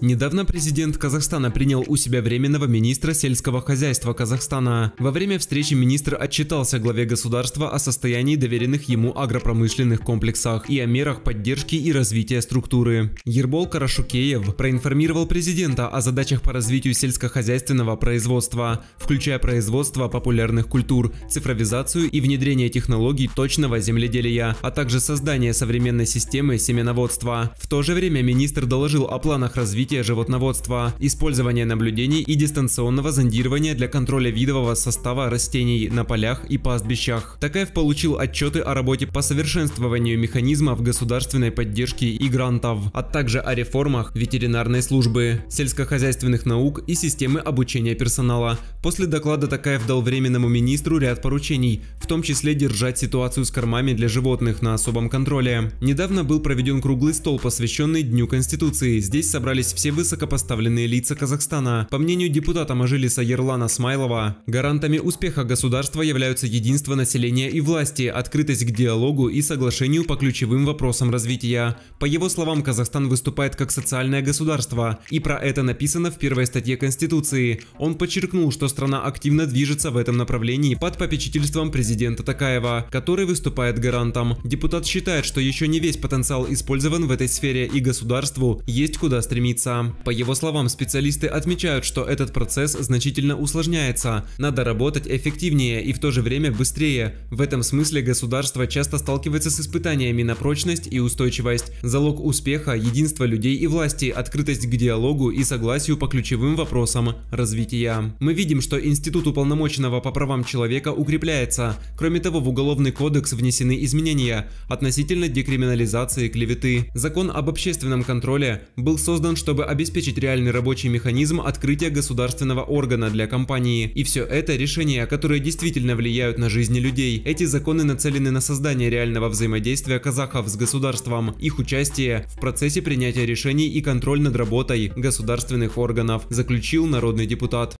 Недавно президент Казахстана принял у себя временного министра сельского хозяйства Казахстана. Во время встречи министр отчитался главе государства о состоянии доверенных ему агропромышленных комплексах и о мерах поддержки и развития структуры. Ербол Карашукеев проинформировал президента о задачах по развитию сельскохозяйственного производства, включая производство популярных культур, цифровизацию и внедрение технологий точного земледелия, а также создание современной системы семеноводства. В то же время министр доложил о планах развития развития животноводства, использование наблюдений и дистанционного зондирования для контроля видового состава растений на полях и пастбищах. Такаев получил отчеты о работе по совершенствованию механизмов государственной поддержки и грантов, а также о реформах ветеринарной службы, сельскохозяйственных наук и системы обучения персонала. После доклада Такаев дал временному министру ряд поручений, в том числе держать ситуацию с кормами для животных на особом контроле. Недавно был проведен круглый стол, посвященный Дню Конституции. Здесь собрались собрались все высокопоставленные лица Казахстана. По мнению депутата Мажилиса Ерлана Смайлова, гарантами успеха государства являются единство населения и власти, открытость к диалогу и соглашению по ключевым вопросам развития. По его словам, Казахстан выступает как социальное государство, и про это написано в первой статье Конституции. Он подчеркнул, что страна активно движется в этом направлении под попечительством президента Такаева, который выступает гарантом. Депутат считает, что еще не весь потенциал использован в этой сфере и государству есть куда стремиться лица. По его словам, специалисты отмечают, что этот процесс значительно усложняется. Надо работать эффективнее и в то же время быстрее. В этом смысле государство часто сталкивается с испытаниями на прочность и устойчивость. Залог успеха – единство людей и власти, открытость к диалогу и согласию по ключевым вопросам развития. Мы видим, что Институт уполномоченного по правам человека укрепляется. Кроме того, в Уголовный кодекс внесены изменения относительно декриминализации клеветы. Закон об общественном контроле был создан, чтобы чтобы обеспечить реальный рабочий механизм открытия государственного органа для компании. И все это решения, которые действительно влияют на жизни людей. Эти законы нацелены на создание реального взаимодействия казахов с государством, их участие в процессе принятия решений и контроль над работой государственных органов, заключил народный депутат.